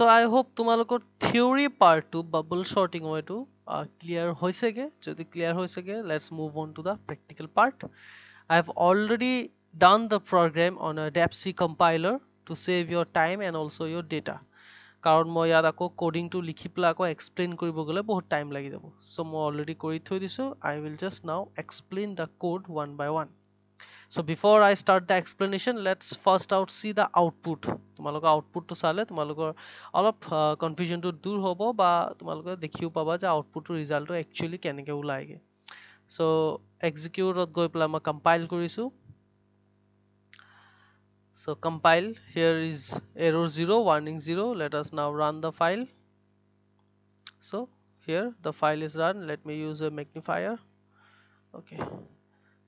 So I hope tumaloko theory part 2 bubble sorting way to clear uh, clear hoisege. Jodi clear hoisege, let's move on to the practical part. I have already done the program on a DAPC compiler to save your time and also your data. কারণ মই according to কোডিংটো লিখি পেলাই আকৌ explain কৰিব গ'লে বহুত time লাগি যাব চ' মই অলৰেডি কৰি থৈ দিছোঁ I will just now explain the code one by one so before i start the explanation let's first out see the output তোমালোকৰ আউটপুটটো চালে তোমালোকৰ অলপ কনফিউজনটো দূৰ হ'ব বা তোমালোকে দেখিও পাবা যে আউটপুটটোৰ ৰিজাল্টটো একচুৱেলি কেনেকৈ ওলায়গৈ চ' এক্সিকিউটত গৈ পেলাই মই কম্পাইল কৰিছোঁ so compile here is error 0 warning 0 let us now run the file so here the file is run let me use a magnifier okay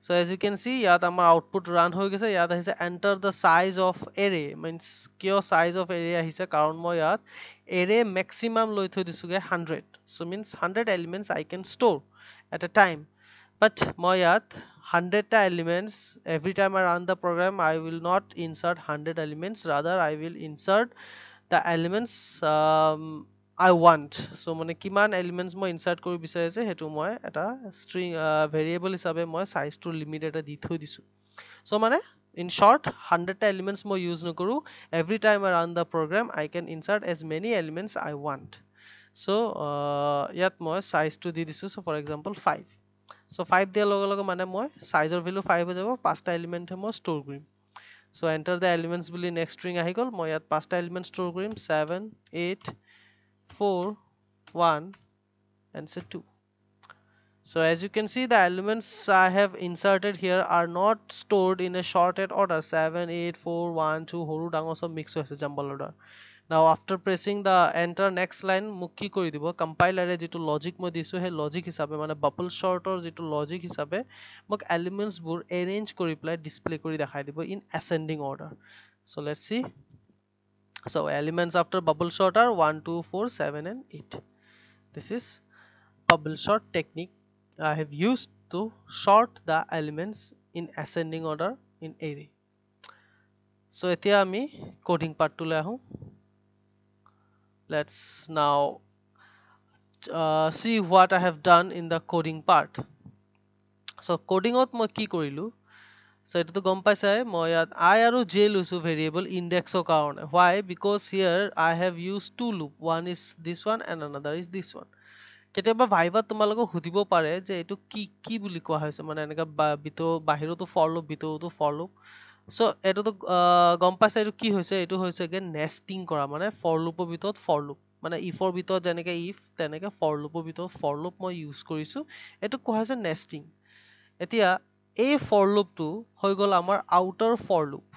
So as you can see, yeah, our output run ho gaye sir. Yeah, enter the size of array means kyo size of array hi sir. Karon mo yaad array maximum loi thodi suge hundred. So means hundred elements I can store at a time. But mo yaad hundred elements every time I run the program I will not insert hundred elements. Rather I will insert the elements. Um, I want so মানে কিমান elements মই ইনসাৰ্ট কৰিব বিচাৰিছে হেতু মই এটা string variable হিচাপে মই সাইজ টু লিমিট এটা দি থৈ দিছো সো মানে ইন শর্ট 100 টা এলিমেন্টস মই ইউজ নকৰো every time I run the program I can insert as many elements I want so ইয়াত মই সাইজ টু দি দিছো সো ফর এক্সাম্পল 5 সো 5 দিয়া লগে লগে মানে মই সাইজৰ ভ্যালু 5 হৈ যাব পাঁচটা এলিমেন্ট মই ষ্টোৰ কৰিম সো এন্টাৰ দা এলিমেন্টস বুলি নেক্সট স্ট্ৰিং আহি গল মই ইয়াত পাঁচটা এলিমেন্ট ষ্টোৰ কৰিম 7 8 4 1 and say 2 so as you can see the elements I have inserted here are not stored in a sorted order 7 8 4 1 2 সৰু ডাঙৰ চব মিক্স হৈছে jumble order now after pressing the enter next line মোক কি কৰি দিব কম্পাইলাৰে যিটো লজিক মই দিছোঁ সেই লজিক হিচাপে মানে বাপল শ্বৰ্টৰ যিটো লজিক হিচাপে মোক এলিমেণ্টছবোৰ এৰেঞ্জ কৰি পেলাই ডিছপ্লে কৰি দেখাই দিব in ascending order so' let see so elements after bubble sort are 1 2 4 7 and 8 this is bubble sort technique i have used to sort the elements in ascending order in array so এতিয়া coding part পারটটোলৈ পার্টটোলৈ আহো let's now uh, see what i have done in the coding part so coding ot মই কি কৰিলো So এইটোতো গম পাইছাই মই ইয়াত i আৰু j লৈছো ভেৰিয়েবল ইনডেক্সৰ কাৰণে why because here i have used two loop one is this one and another is this one কেতিয়াবা ভাইভাত তোমালোকক সুধিব পাৰে যে এইটো কি কি বুলি কোৱা হৈছে মানে এনেকা ভিতৰ বাহিৰতো ফৰ লুপ ভিতৰতো ফৰ লুপ চ' এইটোতো গম পাইছা এইটো কি হৈছে এইটো হৈছেগৈ নেষ্টিং কৰা মানে ফৰ লুপৰ ভিতৰত ফৰ লুপ মানে ইফৰ ভিতৰত যেনেকৈ ইফ তেনেকৈ ফৰ লুপৰ ভিতৰত ফৰ লুপ মই ইউজ কৰিছোঁ এইটো কোৱা হৈছে নেষ্টিং এতিয়া এই ফৰ লুপটো হৈ গ'ল আমাৰ outer for loop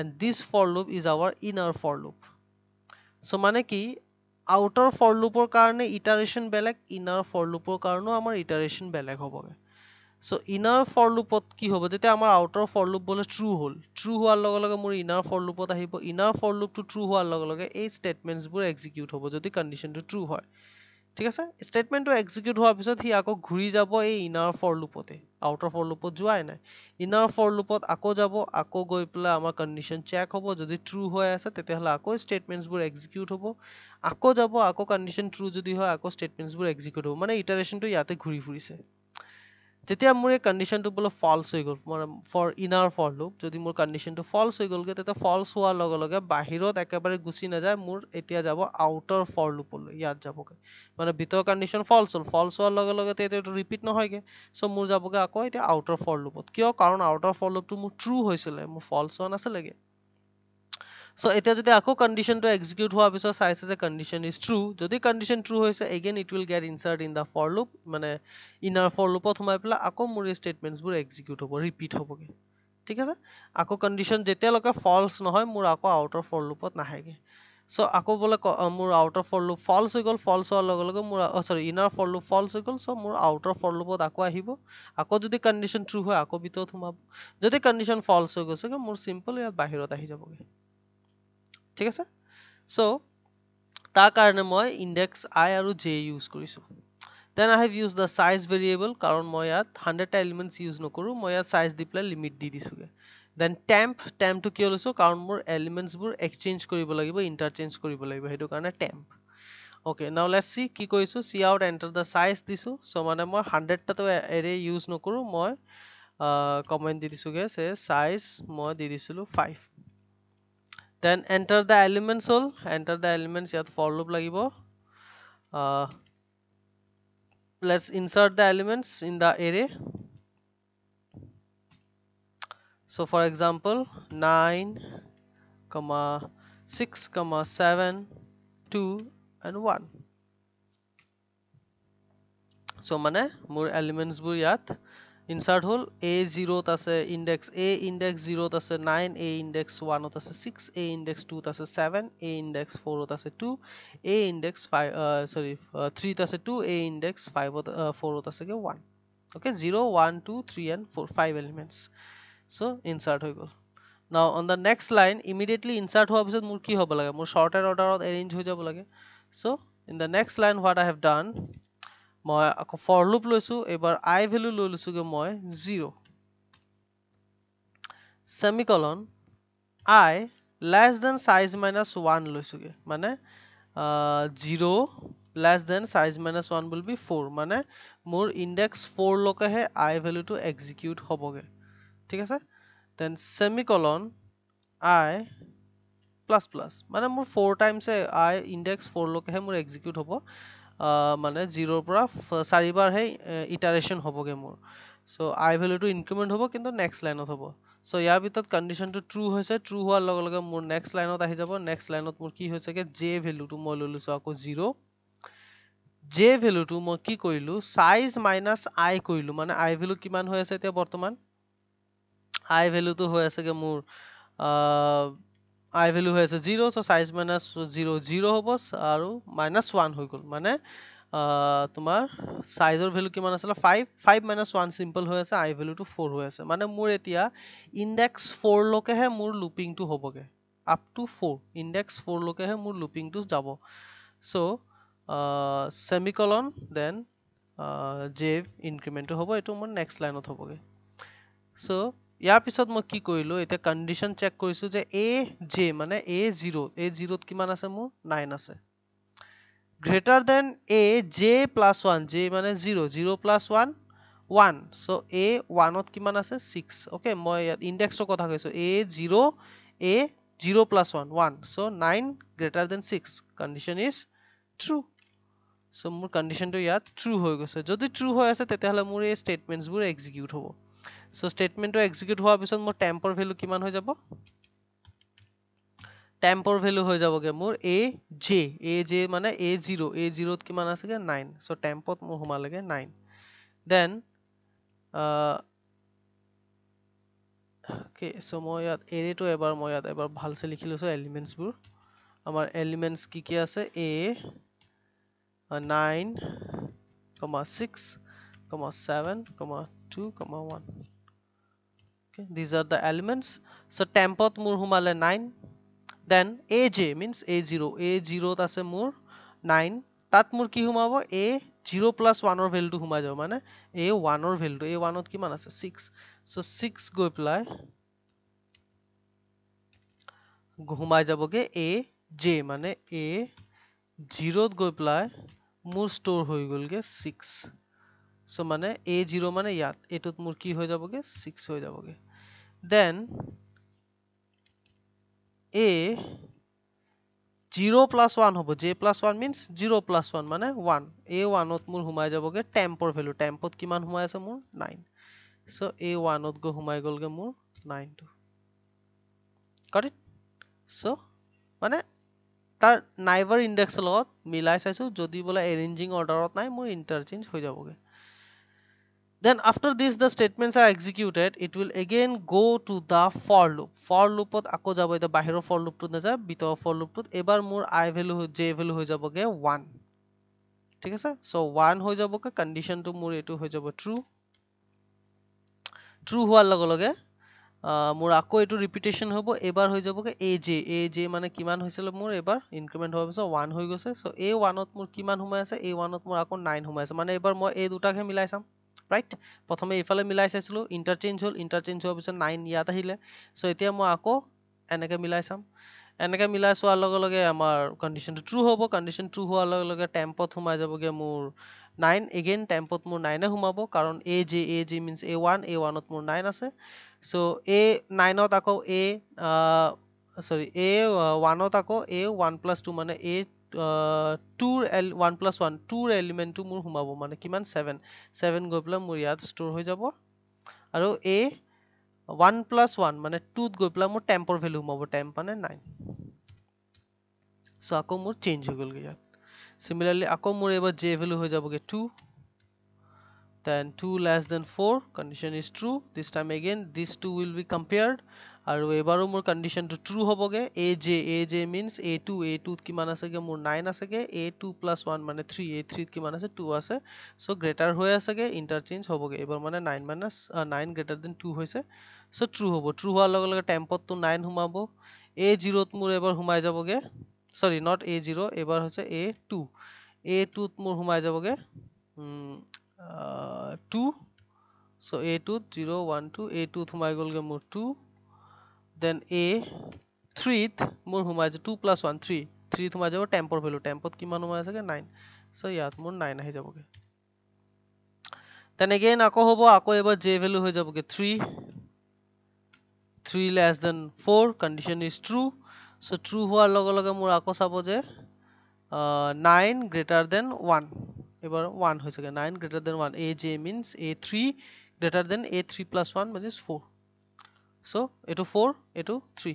and this for loop is our inner for loop so' মানে কি আউটাৰ ফৰ লুপৰ কাৰণে ইটাৰেশ্যন বেলেগ ইনাৰ ফৰ লুপৰ কাৰণেও আমাৰ ইটাৰেশ্যন বেলেগ হ'বগৈ চ' ইনাৰ ফৰ লুপত কি হ'ব যেতিয়া আমাৰ আউটাৰ ফৰ লুপ বোলে ট্ৰু হ'ল ট্ৰু হোৱাৰ লগে লগে মোৰ ইনাৰ ফৰ লুপত আহিব ইনাৰ ফৰ লুপটো ট্ৰু হোৱাৰ লগে লগে এই ষ্টেটমেণ্টছবোৰ এক্সিকিউট হ'ব যদি কণ্ডিশ্যনটো ট্ৰু হয় ঠিক আছে ষ্টেটমেণ্টটো এক্সিকিউট হোৱাৰ পিছত সি আকৌ ঘূৰি যাব এই ইনাৰ ফৰ লুপতে আউটাৰ ফৰ লুপত যোৱাই নাই ইনাৰ ফৰ লুপত আকৌ যাব আকৌ গৈ পেলাই আমাৰ কণ্ডিশ্যন চেক হ'ব যদি ট্ৰু হৈ আছে তেতিয়াহ'লে আকৌ ষ্টেটমেণ্টছবোৰ এক্সিকিউট হ'ব আকৌ যাব আকৌ কণ্ডিশ্যন ট্ৰু যদি হয় আকৌ ষ্টেটমেণ্টছবোৰ এক্সিকিউট হ'ব মানে ইটাৰেশ্যনটো ইয়াতে ঘূৰি ফুৰিছে যেতিয়া মোৰ এই কণ্ডিশ্যনটো বোলে ফল্চ হৈ গ'ল মানে ফৰ ইনাৰ ফৰ লুপ যদি মোৰ কণ্ডিশ্যনটো ফল্চ হৈ গ'লগৈ তেতিয়া ফল্চ হোৱাৰ লগে লগে বাহিৰত একেবাৰে গুচি নাযায় মোৰ এতিয়া যাব আউটাৰ ফৰ লুপলৈ ইয়াত যাবগৈ মানে ভিতৰৰ কণ্ডিশ্যন ফল্চ হ'ল ফল্চ হোৱাৰ লগে লগে এইটো ৰিপিট নহয়গৈ চ' মোৰ যাবগৈ আকৌ এতিয়া আউটাৰ ফৰ লুপত কিয় কাৰণ আউটাৰ ফৰ লুপটো মোৰ ট্ৰু হৈছিলে মোৰ ফল্চ হোৱা নাছিলেগৈ so এতিয়া যদি আকৌ conditionটো execute হোৱাৰ পিছত চাইছে যে condition is true যদি condition true হৈছে again it will get insert in the for loop মানে inner for loop ত সোমাই পেলাই আকৌ মোৰ এই statementsবোৰ execute হ'ব repeat হ'বগে ঠিক আছে আকৌ condition যেতিয়ালৈকে false নহয় মোৰ আকৌ outer for loop ত নাহেগে so আকৌ বোলে মোৰ outer for loop false হৈ গ'ল false হোৱাৰ লগে লগে মোৰ sorry inner for loop false হৈ গ'ল so মোৰ outer for loop ত আকৌ আহিব আকৌ যদি condition true হয় আকৌ ভিতৰত সোমাব যদি condition false হৈ গৈছেগৈ মোৰ simple ইয়াত বাহিৰত আহি যাবগৈ ঠিক আছে চ' তাৰ কাৰণে মই ইনডেক্স আই আৰু জে ইউজ কৰিছো then I have use the size variable কাৰণ মই ইয়াত হাণ্ড্ৰেডটা এলিমেণ্টছ ইউজ নকৰোঁ মই ইয়াত চাইজ দি পেলাই লিমিট দি দিছোগে দেন টেম্প টেম্পটো কিয় লৈছোঁ কাৰণ মোৰ এলিমেণ্টছবোৰ এক্সচেঞ্জ কৰিব লাগিব ইণ্টাৰচেঞ্জ কৰিব লাগিব সেইটো কাৰণে temp okay now let see কি কৰিছোঁ cout enter the size দিছো চ' মানে মই হাণ্ড্ৰেডটাতো এৰে ইউজ নকৰোঁ মই কমেণ্ট দি দিছোগে চে চাইজ মই দি দিছিলো five then enter the elements all. enter the elements the for loop like uh, let's insert the elements in the array so for example 9 comma 6 comma 7 2 and 1 so mane more elements বোৰ yath insert whole a 0 as a index a index 0 as a 9 a index 1 as a 6 a index 2 as a 7 a index 4 as a 2 a index 5 sorry 3 as a 2 a index 5 uh, uh, uh 4 as 1 okay 0 1 2 3 and 4 5 elements so insert whole now on the next line immediately insert hole is more key hobble more shorter order of arrange so in the next line what i have done মই আকৌ for loop লৈছোঁ এইবাৰ I ভেলু লৈ লৈছোগে মই zero' semicolon I less than size minus one লৈছোগে মানে zero' less than size minus one will be four মানে মোৰ ইণ্ডেক্স ফ'ৰলৈকেহে আই ভেলুটো এক্সিকিউট হবগে ঠিক আছে then semicolon I plus plus মানে মোৰ ফ'ৰ টাইমছে আই ইণ্ডেক্স ফ'ৰলৈকেহে মোৰ এক্সিকিউট হ'ব মানে জিৰ'ৰ পৰা চাৰিবাৰহে ইটাৰেশ্যন হবগে মোৰ চ' আই ভেলুটো ইনক্ৰিমেণ্ট হ'ব কিন্তু নেক্সট লাইনত হ'ব চ' ইয়াৰ ভিতৰত কণ্ডিশ্যনটো ট্ৰু হৈছে ট্ৰু হোৱাৰ লগে লগে মোৰ নেক্সট লাইনত আহি যাব নেক্সট লাইনত মোৰ কি হৈছেগৈ জে ভেলুটো মই লৈ লৈছোঁ আকৌ জিৰ' জে ভেলুটো মই কি কৰিলোঁ চাইজ মাইনাছ আই কৰিলোঁ মানে আই ভেলু কিমান হৈ আছে এতিয়া বৰ্তমান আই ভেলুটো হৈ আছেগৈ মোৰ আই ভ্যালু আছে zero' so' size minus zero' zero' হ'ব আৰু মাইনাছ ওৱান হৈ গ'ল মানে তোমাৰ চাইজৰ ভেলু কিমান আছিলে five five minus one simple হৈ আছে আই ভেলুটো ফ'ৰ হৈ আছে মানে মোৰ এতিয়া ইণ্ডেক্স ফ'ৰলৈকেহে মোৰ লুপিংটো হ'বগৈ আপ টু ফ'ৰ ইণ্ডেক্স ফ'ৰলৈকেহে মোৰ লুপিংটো যাব চ' চেমিকলন দেন জেভ ইনক্ৰিমেণ্টটো হ'ব এইটো মোৰ নেক্সট লাইনত হ'বগৈ চ' ইয়াৰ পিছত মই কি কৰিলোঁ এতিয়া কণ্ডিশ্যন চেক কৰিছোঁ যে এ জে মানে এ জিৰ' এ জিৰ'ত কিমান আছে মোৰ নাইন আছে greater than A J plus one J মানে zero' zero' plus one one so' A ওৱানত কিমান আছে ছিক্স অ'কে মই ইয়াত ইণ্ডেক্সৰ কথা কৈছোঁ A zero' A zero' plus one one so' nine greater than six condition is true so' মোৰ কণ্ডিশ্যনটো ইয়াত ট্ৰু হৈ গৈছে যদি ট্ৰু হৈ আছে তেতিয়াহ'লে মোৰ এই ষ্টেটমেণ্টছবোৰ এক্সিকিউট হ'ব চ' ষ্টেটমেণ্টটো এক্সিকিউট হোৱাৰ পিছত মোৰ টেম্পৰ ভেলু কিমান হৈ যাব টেম্পৰ ভেলু হৈ যাবগে মোৰ এ জে এ জে মানে এ জিৰ' এ জিৰ'ত কিমান আছেগৈ নাইন চ' টেম্পত মোৰ সোমালেগৈ নাইন দেন অ'কে চ' মই ইয়াত এৰেটো এবাৰ মই ইয়াত এবাৰ ভালছে লিখি লৈছোঁ এলিমেণ্টছবোৰ আমাৰ এলিমেণ্টছ কি কি আছে a nine comma six comma seven comma two comma one okay these are the elements so 10 path more humale 9 then aj means a0 a0 আছে মোৰ 9 তাত মোৰ কি সোমাব a 0 plus 1 ৰ ভ্যালুটো সোমাই যাব মানে a 1 ৰ ভ্যালুটো a 1 ত কিমান আছে 6 সো 6 গৈ পেলাই সোমাই যাবগে a j মানে a 0 ত গৈ পেলাই মোৰ স্টোৰ হৈ গ'লগে 6 সো মানে a 0 মানে ইয়াত এটোত মোৰ কি হৈ যাবগে 6 হৈ যাবগে then a 0 plus 1 হব j plus 1 means 0 plus 1 মানে 1 a1 অত মোৰ সোমাই যাবগে টেম্পৰ ভেলু টেম্পত কিমান সোমাই আছে মোৰ 9 সো a1 অত গৈ সোমাই গলগে মোৰ 9 টো গট ইট সো মানে তাৰ নাইবাৰ ইনডেক্সৰ লগত মিলাই চাইছো যদি বোলে এৰেঞ্জিং অৰ্ডাৰত নাই মোৰ ইণ্টাৰচেঞ্জ হৈ যাবগে then after this the statements are executed it will again go to the for loop for loopত আকৌ যাব এতিয়া বাহিৰৰ for loopটোত নাযায় ভিতৰৰ for loopটোত এবাৰ মোৰ i value j value হৈ যাবগে 1 ঠিক আছে so 1 হৈ যাবগে কণ্ডিশ্যনটো মোৰ এইটো হৈ যাব ট্ৰু ট্ৰু হোৱাৰ লগে লগে মোৰ আকৌ এইটো ৰিপিটেশ্যন হ'ব এবাৰ হৈ যাবগে এ জে এ জে মানে কিমান হৈছিলে মোৰ এবাৰ ইনক্ৰিমেণ্ট হোৱাৰ পিছত ওৱান হৈ গৈছে চ' এ ওৱানত মোৰ কিমান সোমাই আছে এ ওৱানত মোৰ আকৌ নাইন সোমাই আছে মানে এইবাৰ মই এই দুটাকহে মিলাই চাম ৰাইট প্ৰথমে এইফালে মিলাই চাইছিলোঁ ইণ্টাৰচেঞ্জ হ'ল ইণ্টাৰচেঞ্জ হোৱাৰ পিছত নাইন ইয়াত আহিলে চ' এতিয়া মই আকৌ এনেকৈ মিলাই চাম এনেকৈ মিলাই চোৱাৰ লগে লগে আমাৰ কণ্ডিশ্যনটো ট্ৰু হ'ব কণ্ডিশ্যন ট্ৰু হোৱাৰ লগে লগে টেম্পত সোমাই যাবগৈ মোৰ নাইন এগেইন টেম্পত মোৰ নাইনে সোমাব কাৰণ a j a g means a one a ওৱানত মোৰ নাইন আছে চ' এ নাইনত আকৌ এ চৰি এ ওৱানত আকৌ এ ওৱান প্লাছ টু মানে এ টুৰ এল ওৱান প্লাছ ওৱান টুৰ এলিমেণ্টটো মোৰ সোমাব মানে কিমান ছেভেন ছেভেন গৈ পেলাই মোৰ ইয়াত ষ্ট'ৰ হৈ যাব আৰু এ ওৱান প্লাছ ওৱান মানে টুত গৈ পেলাই মোৰ টেম্পৰ ভেলু সোমাব টেম্প মানে নাইন চ' আকৌ মোৰ চেঞ্জ হৈ গ'লগৈ ইয়াত চিমিলাৰলি আকৌ মোৰ এইবাৰ জে ভেলু হৈ যাবগৈ two then 2 less than 4 condition is true this time again these two will be compared আৰু এইবাৰো মোৰ কণ্ডিশ্যনটো ট্ৰু হ'বগৈ a j a j means a two a টুত কিমান আছেগৈ মোৰ নাইন আছেগৈ এ টু প্লাছ ওৱান মানে থ্ৰী এ থ্ৰীত কিমান আছে টু আছে চ' গ্ৰেটাৰ হৈ আছেগৈ ইণ্টাৰচেঞ্জ হ'বগৈ এইবাৰ মানে nine minus nine greater than two হৈছে চ' ট্ৰু হ'ব ট্ৰু হোৱাৰ লগে লগে টেম্পতটো নাইন সোমাব এ জিৰ'ত মোৰ এবাৰ সোমাই যাবগৈ চৰি নট এ জিৰ' এইবাৰ হৈছে এ টু এ টুত মোৰ সোমাই যাবগৈ টু চ' এ টুত জিৰ' ওৱান টু এ টুত সোমাই গ'লগৈ মোৰ টু দেন এ থ্ৰীত মোৰ সোমাই যাব টু প্লাছ ওৱান থ্ৰী থ্ৰীত সোমাই যাব টেম্পৰ ভেলু টেম্পত কিমান সোমাই আছেগৈ নাইন চ' ইয়াত মোৰ নাইন আহি যাবগৈ দেন এগেইন আকৌ হ'ব আকৌ এবাৰ জে ভেলু হৈ যাবগৈ three three less than four condition is true so' true হোৱাৰ লগে লগে মোৰ আকৌ চাব যে নাইন গ্ৰেটাৰ দেন ওৱান এবাৰ ওৱান হৈছেগৈ nine greater than one a j means a three greater than a three plus one means four so এইটো 4 এইটো 3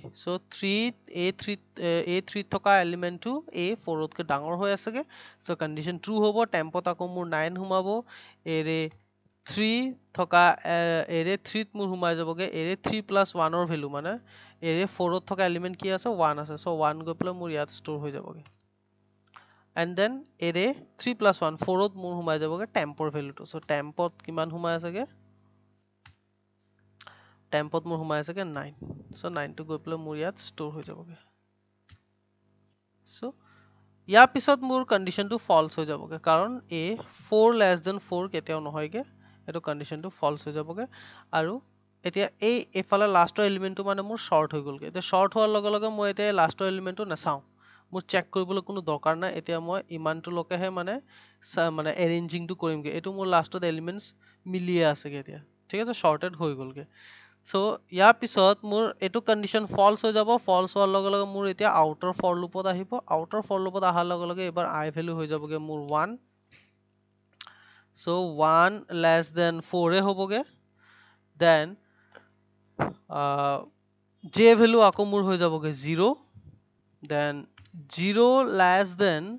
এ 3 এ a3 থকা এলিমেন্টটো এ তকৈ ডাঙৰ হৈ আছেগে so কণ্ডিশ্যন ট্ৰু হ'ব টেম্পত আকৌ মোৰ নাইন সোমাব এৰে 3 থকা এৰে 3 ত মোৰ সোমাই যাবগে এৰে 3 প্লাছ 1 ৰ ভেলু মানে এৰে 4 ত থকা এলিমেন্ট কি আছে 1 আছে so 1 গৈ পেলাই মোৰ ইয়াত ষ্ট'ৰ হৈ যাবগে and দেন এৰে 3 প্লাছ 1 4 ত মোৰ সোমাই যাবগে টেম্পৰ ভেলুটো so টেম্পত কিমান সোমাই আছেগে টেম্পত মোৰ সোমাই আছেগৈ নাইন চ' নাইনটো গৈ পেলাই মোৰ ইয়াত ষ্ট'ৰ হৈ যাবগৈ চ' ইয়াৰ পিছত মোৰ কণ্ডিশ্যনটো ফল্চ হৈ যাবগৈ কাৰণ a four less than four কেতিয়াও নহয়গৈ এইটো কণ্ডিশ্যনটো ফল্চ হৈ যাবগৈ আৰু এতিয়া এই এইফালে লাষ্টৰ এলিমেণ্টটো মানে মোৰ শ্বৰ্ট হৈ গ'লগৈ এতিয়া শ্বৰ্ট হোৱাৰ লগে লগে মই এতিয়া লাষ্টৰ এলিমেণ্টটো নাচাওঁ মোৰ চেক কৰিবলৈ কোনো দৰকাৰ নাই এতিয়া মই ইমানটোলৈকেহে মানে মানে এৰেঞ্জিংটো কৰিমগৈ এইটো মোৰ লাষ্টত এলিমেণ্টছ মিলিয়ে আছেগৈ এতিয়া ঠিক আছে শ্বৰ্টেড হৈ গ'লগৈ চ' ইয়াৰ পিছত মোৰ এইটো কণ্ডিশ্যন ফল্চ হৈ যাব ফল্চ হোৱাৰ লগে লগে মোৰ এতিয়া আউটাৰ ফৰ লুপত আহিব আউটাৰ ফৰ লুপত অহাৰ লগে লগে এইবাৰ আই ভেলু হৈ যাবগে মোৰ one so' one less than ফ'ৰে হবগে দেন জে ভেলু আকৌ মোৰ হৈ যাবগে zero' then zero' less than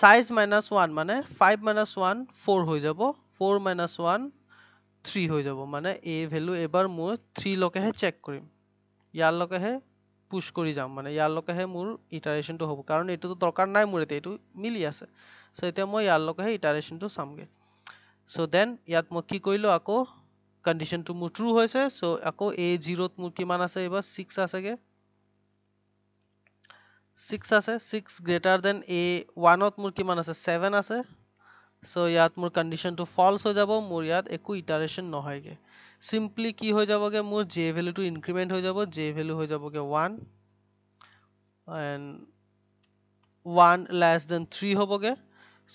size minus one মানে ফাইভ মাইনাছ ওৱান ফ'ৰ হৈ যাব ফ'ৰ মাইনাছ ওৱান 3 होइ जाबो माने ए ভ্যালু এবাৰ মোৰ 3 লকেহে চেক কৰিম ইয়াৰ লকেহে পুশ কৰি যাও মানে ইয়াৰ লকেহে মোৰ ইটাৰেশ্বনটো হ'ব কাৰণ এটো তোৰকাৰ নাই মোৰতে এটো মিলি আছে সো এতিয়া মই ইয়াৰ লকেহে ইটাৰেশ্বনটো সামগৈ সো দেন ইয়াত মই কি কইলো আকো কন্ডিশনটো মোৰ tru হৈছে সো আকো a 0 ত মোৰ কি মান আছে এবাৰ 6 আছেগে 6 আছে 6 গ্রেটার দেন a 1 ত মোৰ কি মান আছে 7 আছে চ' ইয়াত মোৰ কণ্ডিশ্যনটো ফল্চ হৈ যাব মোৰ ইয়াত একো ইটাৰেশ্যন নহয়গৈ চিম্পলি কি হৈ যাবগৈ মোৰ জে ভেলুটো ইনক্ৰিমেণ্ট হৈ যাব জে ভেলু হৈ যাবগৈ one and one less than three হ'বগৈ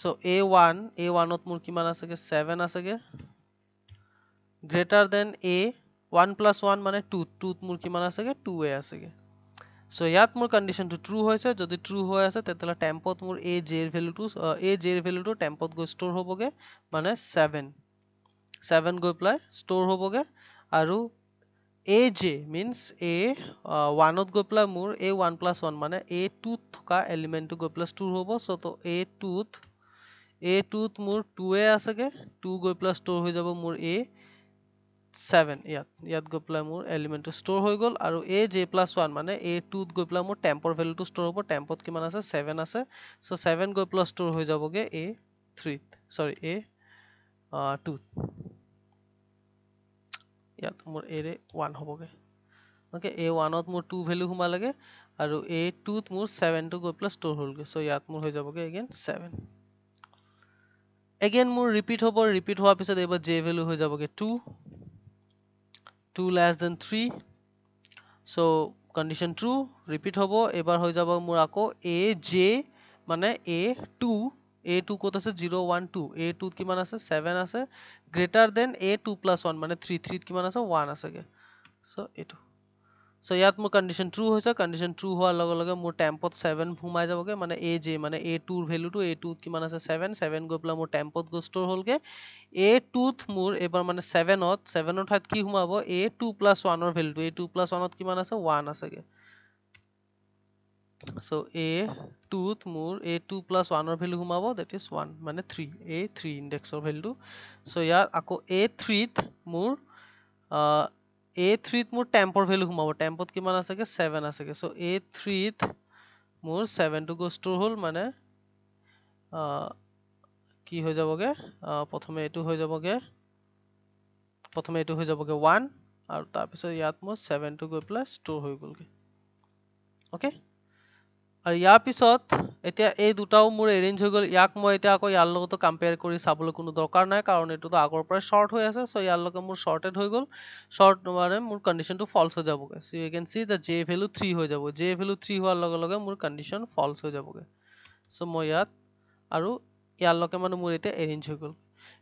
চ' এ ওৱান এ ওৱানত মোৰ কিমান আছেগৈ ছেভেন আছেগৈ greater than a one plus one মানে টু টুত মোৰ কিমান আছেগৈ টু এ আছেগৈ চ' ইয়াত মোৰ কণ্ডিশ্যনটো ট্ৰু হৈছে যদি ট্ৰু হৈ আছে তেতিয়াহ'লে টেম্পত মোৰ এই ৰ ভেলুটো এই জেৰ ভেলুটো টেম্পত গৈ ষ্ট'ৰ হ'বগৈ মানে ছেভেন ছেভেন গৈ পেলাই ষ্ট'ৰ হ'বগৈ আৰু এ জে মিনছ এ ওৱানত গৈ পেলাই মোৰ এ ওৱান প্লাছ ওৱান মানে এ টুত থকা এলিমেণ্টটো গৈ পেলাই ষ্ট'ৰ হ'ব চ' তো এ টুত এ টুত মোৰ টুৱে আছেগৈ টু গৈ পেলাই ষ্ট'ৰ হৈ যাব মোৰ এ ছেভেন ইয়াত ইয়াত গৈ পেলাই মোৰ এলিমেণ্টটো ষ্ট'ৰ হৈ গ'ল আৰু এ জে প্লাছ ওৱান মানে এ টুত গৈ পেলাই মোৰ টেম্পৰ ভেলুটো ষ্ট'ৰ হ'ব টেম্পত কিমান আছে ছেভেন আছে চ' ছেভেন গৈ পেলাই ষ্ট'ৰ হৈ যাবগৈ এ থ্ৰীত চৰি এ টুত ইয়াত মোৰ এৰে ওৱান হ'বগৈ অ'কে এ ওৱানত মোৰ টু ভেলু সোমালেগৈ আৰু এ টুত মোৰ ছেভেনটো গৈ পেলাই ষ্ট'ৰ হ'লগৈ চ' ইয়াত মোৰ হৈ যাবগৈ এগেইন ছেভেন এগেইন মোৰ ৰিপিট হ'ব ৰিপিট হোৱাৰ পিছত এইবাৰ জে ভেলু হৈ যাবগৈ two 2 less than 3 so condition true repeat hobo ebar hoy jabo mur ako a j mane a 2 a 2 কত আছে 0 1 2 a 2 কিমান আছে 7 আছে greater than a 2 plus 1 মানে 3 3 কিমান আছে 1 আছে সো এটো সো ইয়াত মোৰ কণ্ডিশ্যন ট্ৰু হৈছে কণ্ডিশ্যন ট্ৰু হোৱাৰ লগে লগে মোৰ টেম্পত ছেভেন সোমাই যাবগৈ মানে এ জে মানে এ টুৰ ভেলুটো এ টুত কিমান আছে ছেভেন ছেভেন গৈ পেলাই মোৰ টেম্পত গৈ ষ্ট'ৰ হ'লগৈ এ টুত মোৰ এইবাৰ মানে ছেভেনত ছেভেনৰ ঠাইত কি সোমাব এ টু প্লাছ ওৱানৰ ভেলুটো এ টু প্লাছ ওৱানত কিমান আছে ওৱান আছেগৈ চ' এ টুত মোৰ এ টু প্লাছ ওৱানৰ ভেলু সোমাব ডেট ইজ ওৱান মানে থ্ৰী এ থ্ৰী ইণ্ডেক্সৰ ভেলুটো চ' ইয়াত আকৌ এ থ্ৰীত মোৰ এ থ্ৰীত মোৰ টেম্পৰ ভেলু সোমাব টেম্পত কিমান আছেগৈ ছেভেন আছেগৈ চ' এ থ্ৰীত মোৰ ছেভেনটো গ'ষ্টৰ হ'ল মানে কি হৈ যাবগৈ প্ৰথমে এইটো হৈ যাবগৈ প্ৰথমে এইটো হৈ যাবগৈ ওৱান আৰু তাৰপিছত ইয়াত মোৰ ছেভেনটো গৈ পেলাই ষ্ট'ৰ হৈ গ'লগৈ অ'কে আৰু ইয়াৰ পিছত এতিয়া এই দুটাও মোৰ এৰেঞ্জ হৈ গ'ল ইয়াক মই এতিয়া আকৌ ইয়াৰ লগতো কম্পেয়াৰ কৰি চাবলৈ কোনো দৰকাৰ নাই কাৰণ এইটোতো আগৰ পৰাই শ্বৰ্ট হৈ আছে চ' ইয়াৰ লগে মোৰ শ্বৰ্টেড হৈ গ'ল শ্বৰ্ট মানে মোৰ কণ্ডিশ্যনটো ফল্ছ হৈ যাবগৈ so' you can see the j value three হৈ যাব জে ভেলু থ্ৰী হোৱাৰ লগে লগে মোৰ কণ্ডিশ্যন ফল্ছ হৈ যাবগৈ চ' মই ইয়াত আৰু লগে মানে মোৰ এতিয়া এৰেঞ্জ হৈ গ'ল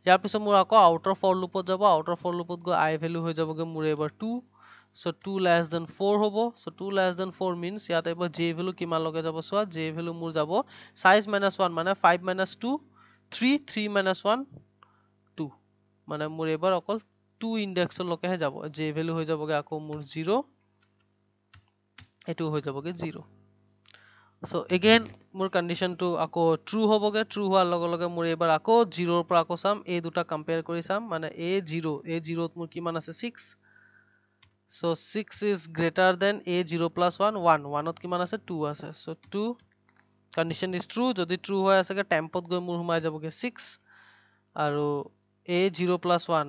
ইয়াৰ পিছত মোৰ আকৌ আউটৰ ফৰ লুপত যাব আউটৰ ফৰ লুপত গৈ আই ভেলু হৈ যাবগৈ মোৰ এইবাৰ two so two less than four হ'ব so two less than four means ইয়াত এইবাৰ জে ভ্যালু কি লগে যাব চোৱা জে ভ্যালু মোৰ যাব সাইজ মাইনাস ওয়ান মানে five minus two three three minus one two মানে মোৰ এইবাৰ অকল টু ইন্ডেক্স লোকে হে যাব জে ভ্যালু হৈ যাবগে আকৌ মোৰ জিৰো এইটো হৈ যাবগে জিৰো সো এগেইন মোৰ কণ্ডিশ্যনটো আকৌ ট্ৰু হ'বগৈ ট্ৰু হোৱাৰ লগে লগে মোৰ এইবাৰ আকৌ জিৰ'ৰ পৰা আকৌ চাম এই দুটা কম্পেয়াৰ কৰি চাম মানে এ জিৰ' এ জিৰ'ত মোৰ কিমান আছে six so 6 is greater than a0 + 1 1 1 ত কি মান আছে 2 আছে so 2 condition is true যদি ট্রু হয় আছে টাইম পত গই মুড় হয়ে যাবগে 6 আর a0 + 1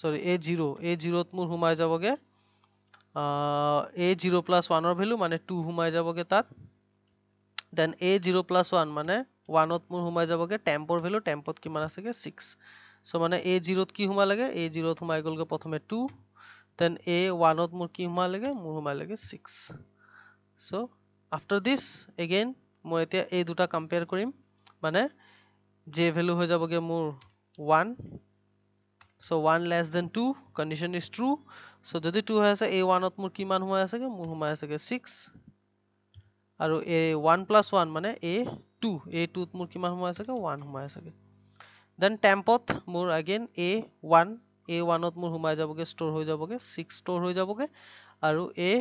সরি a0 a0 ত মুড় হয়ে যাবগে a0 + 1 এর ভ্যালু মানে 2 হয়ে যাবগে তাত then a0 + 1 মানে 1 ত মুড় হয়ে যাবগে টেম্পোর ভ্যালু টেম্পত কি মান আছে 6 so মানে a0 ত কি হমা লাগে a0 থমাই কলকে প্রথমে 2 then a one of more key my legge more my legge six so after this again more a duta compare cream mana j value has a more one so one less than two condition is true so the two has a one of more key man who has a more my second six aru a one plus one mana a two a two more key man who has a one who has a then tempoth more again a one এ ওৱানত মোৰ সোমাই যাবগৈ store হৈ যাবগৈ six store হৈ যাবগৈ আৰু এ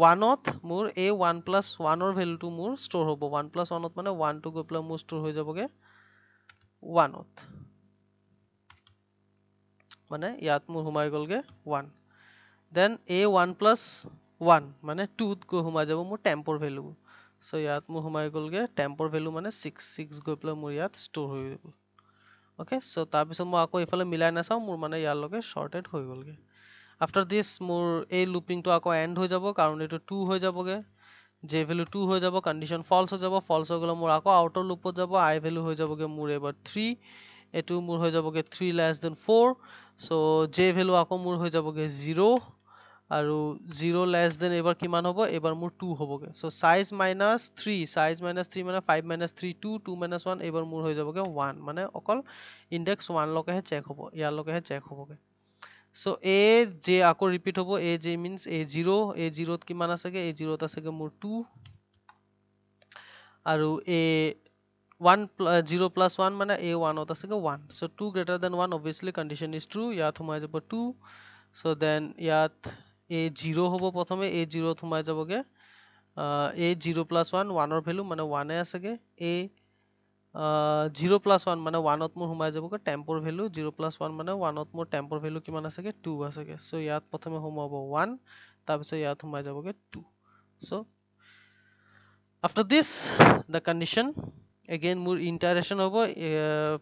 ওৱানত মোৰ এ ওৱান প্লাছ ওৱানৰ ভেলুটো মোৰ ষ্ট'ৰ হ'ব ওৱান প্লাছ ওৱানত মানে ওৱানটো গৈ পেলাই মোৰ ষ্ট'ৰ হৈ যাবগৈ ওৱানত মানে ইয়াত মোৰ সোমাই গলগে one then a one plus one মানে টুত গৈ সোমাই যাব মোৰ টেম্পৰ ভেলু চ' ইয়াত মোৰ সোমাই গলগে টেম্পৰ ভেলু মানে ছিক্স ছিক্স গৈ পেলাই মোৰ ইয়াত ষ্ট'ৰ হৈ গ'ল অ'কে চ' তাৰপিছত মই আকৌ এইফালে মিলাই নাচাওঁ মোৰ মানে ইয়াৰলৈকে শ্বৰ্টেড হৈ গ'লগৈ আফটাৰ দিছ মোৰ এই লুপিংটো আকৌ এণ্ড হৈ যাব কাৰণ এইটো টু হৈ যাবগে জে ভেলু টু হৈ যাব কণ্ডিশ্যন ফল্চ হৈ যাব ফল্চ হৈ গ'লে মোৰ আকৌ আউটৰ লুপত যাব আই ভেলু হৈ যাবগে মোৰ এইবাৰ থ্ৰী এইটো মোৰ হৈ যাবগে three less than four so' j value আকৌ মোৰ হৈ যাবগৈ জিৰ' আৰু 0 লেছ দেন এবাৰ কি মান হব এবাৰ মোৰ 2 হবকে so size minus 3 size minus 3 মানে 5 মাইনাস 3 2 2 মাইনাস 1 এবাৰ মোৰ হৈ যাবকে 1 মানে অকল ইনডেক্স 1 লকেহে চেক হব ইয়া লকেহে চেক হবকে সো এ जे আকৌ ৰিপিট হব এ জে মিন্স এ 0 এ 0 ত কি মান আছেকে এ 0 ত আছেকে মোৰ 2 আৰু এ 1 0 + 1 মানে এ 1 ত আছেকে 1 সো 2 greater than 1 obviously condition is tru yeah otherwise হব 2 সো দেন ইয়া থ এ জিৰ' হ'ব প্ৰথমে এ জিৰ'ত সোমাই যাবগৈ এ জিৰ' প্লাছ ওৱান ওৱানৰ ভেলু মানে ওৱানে আছেগৈ এ জিৰ' প্লাছ ওৱান মানে ওৱানত মোৰ সোমাই যাবগৈ টেম্পৰ ভেলু জিৰ' প্লাছ ওৱান মানে ওৱানত মোৰ টেম্পৰ ভ্যালু কিমান আছেগৈ টু আছেগৈ চ' ইয়াত প্ৰথমে সোমাব ওৱান তাৰপিছত ইয়াত সোমাই যাবগৈ টু চ' আফটাৰ দিছ দ্য কণ্ডিশ্যন এগেইন মোৰ ইণ্টাৰেশ্যন হ'ব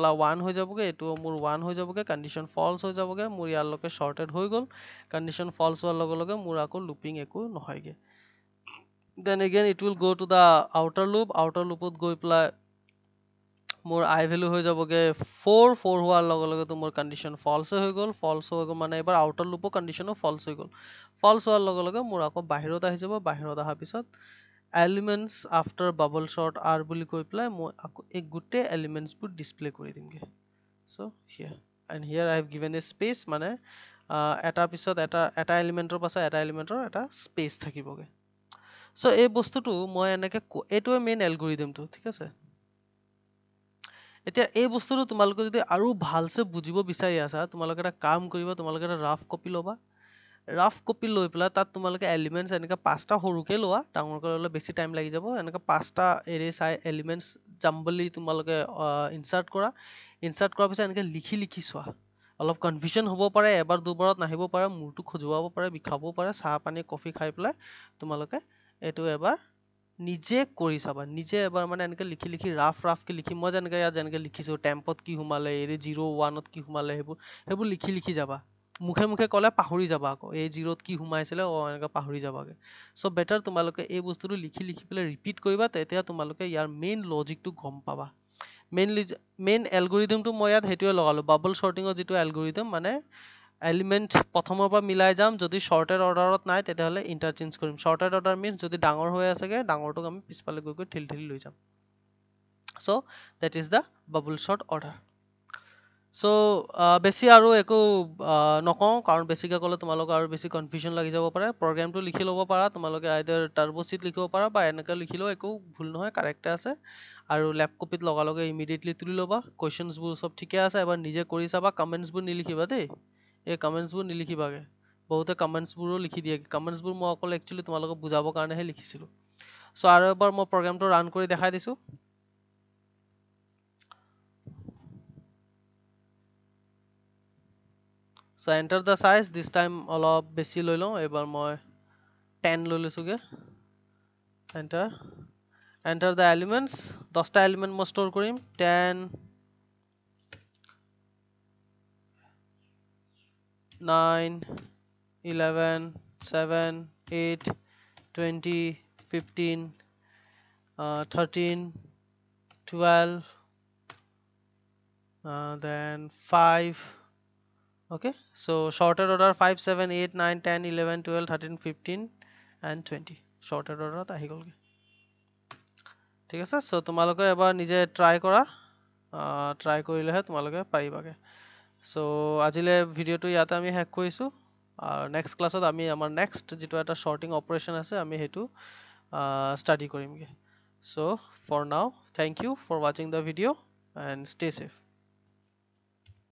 ওৱান হৈ যাবগৈ এইটো মোৰ ওৱান হৈ যাবগৈ কণ্ডিশ্যন ফল্চ হৈ যাবগৈ মোৰ ইয়াৰলৈকে শ্বৰ্টেড হৈ গ'ল কণ্ডিশ্যন ফল্চ হোৱাৰ লগে লগে মোৰ আকৌ লুপিং একো নহয়গৈ then again it will go' to the outer loop outer লুপত গৈ পেলাই মোৰ আই ভেলু হৈ যাবগৈ ফ'ৰ ফ'ৰ হোৱাৰ লগে লগেতো মোৰ কণ্ডিশ্যন ফল্চে হৈ গ'ল ফল্চ হৈ গ'ল মানে এইবাৰ আউটাৰ লুপৰ কণ্ডিশ্যনো ফল্চ হৈ গ'ল ফল্চ হোৱাৰ লগে লগে মোৰ আকৌ বাহিৰত আহি যাব বাহিৰত অহাৰ পিছত elements after bubble sort are বুলি কৈ পেলাই মই আকৌ এই গোটেই এলিমেণ্টছবোৰ ডিছপ্লে কৰি দিমগৈ so' here and here I have given a space মানে এটাৰ পিছত এটা এটা এলিমেণ্টৰ পাছত এটা এলিমেণ্টৰ এটা স্পেচ থাকিবগৈ চ' এই বস্তুটো মই এনেকৈ এইটোৱে মেইন এলগৰিদমটো ঠিক আছে এতিয়া এই বস্তুটো তোমালোকে যদি আৰু ভালছে বুজিব বিচাৰি আছা তোমালোকে এটা কাম কৰিবা তোমালোকে এটা ৰাফ কপি ল'বা ৰাফ কপি লৈ পেলাই তাত তোমালোকে এলিমেণ্টছ এনেকৈ পাঁচটা সৰুকৈ লোৱা ডাঙৰকৈ ল'লে বেছি টাইম লাগি যাব এনেকৈ পাঁচটা এৰে চাই এলিমেণ্টছ যাম বুলি তোমালোকে ইনচাৰ্ট কৰা ইনচাৰ্ট কৰাৰ পিছত এনেকৈ লিখি লিখি চোৱা অলপ কনফিউজন হ'ব পাৰে এবাৰ দুবাৰত নাহিব পাৰে মূৰটো খজুৱাব পাৰে বিষাবও পাৰে চাহ পানী কফি খাই পেলাই তোমালোকে এইটো এবাৰ নিজে কৰি চাবা নিজে এবাৰ মানে এনেকৈ লিখি লিখি ৰাফ ৰাফকৈ লিখি মই যেনেকৈ ইয়াত যেনেকৈ লিখিছোঁ টেম্পত কি সোমালে এৰি জিৰ' ওৱানত কি সোমালে সেইবোৰ সেইবোৰ লিখি লিখি যাবা মুখে মুখে ক'লে পাহৰি যাবা আকৌ এই জিৰ'ত কি সোমাইছিলে অ এনেকে পাহৰি যাবাগৈ চ' বেটাৰ তোমালোকে এই বস্তুটো লিখি লিখি পেলাই ৰিপিট কৰিবা তেতিয়া তোমালোকে ইয়াৰ মেইন লজিকটো গম পাবা মেইন মেইন এলগৰিদমটো মই ইয়াত সেইটোৱে লগালোঁ বাবল শ্বৰ্টিঙৰ যিটো এলগৰিদম মানে এলিমেণ্ট প্ৰথমৰ পৰা মিলাই যাম যদি শ্বৰ্টেড অৰ্ডাৰত নাই তেতিয়াহ'লে ইণ্টাৰচেঞ্জ কৰিম শ্বৰ্টেড অৰ্ডাৰ মিনছ যদি ডাঙৰ হৈ আছেগৈ ডাঙৰটোক আমি পিছফালে গৈ গৈ ঠেলি ঠেলি লৈ যাম so' that is the bubble sort order so' বেছি আৰু একো নকওঁ কাৰণ বেছিকৈ ক'লে তোমালোকৰ আৰু বেছি কনফিউজন লাগি যাব পাৰে প্ৰগ্ৰেমটো লিখি ল'ব পাৰা তোমালোকে আইডাৰ টাৰ্বচিত লিখিব পাৰা বা এনেকৈ লিখিলেও একো ভুল নহয় কাৰেক্টে আছে আৰু লেপ কপিত লগালগে ইমিডিয়েটলি তুলি ল'বা কুৱেশ্যনছবোৰ চব ঠিকে আছে এবাৰ নিজে কৰি চাবা কমেণ্টছবোৰ নিলিখিবা দেই এই কমেণ্টছবোৰ নিলিখিবাগৈ বহুতে কমেণ্টছবোৰো লিখি দিয়ে কমেণ্টছবোৰ মই অকল একচুৱেলি তোমালোকক বুজাবৰ কাৰণেহে লিখিছিলোঁ চ' আৰু এবাৰ মই প্ৰগ্ৰেমটো ৰান কৰি দেখাই দিছোঁ so enter the size this time all of লৈ লওঁ এবাৰ মই 10 লৈ লৈছোগে enter enter the elements Dosta element must store Cream 10 9 11 7 8 20 15 uh, 13 12 uh, then 5 okay so shorter order 5 7 8 9 10 11 12 13 15 and 20 shorter order আহি গ'লগৈ ঠিক আছে সো তোমালোকে এবাৰ নিজে ট্ৰাই কৰা ট্ৰাই কৰিলেহে তোমালোকে পাৰিবাগৈ সো আজিলৈ ভিডিঅ'টো ইয়াতে আমি শেষ কৰিছোঁ আৰু নেক্সট ক্লাছত আমি আমাৰ নেক্সট যিটো এটা শ্বৰ্টিং অপাৰেশ্যন আছে আমি সেইটো ষ্টাডি কৰিমগৈ so for now thank you for ৱাচিং the video' and stay safe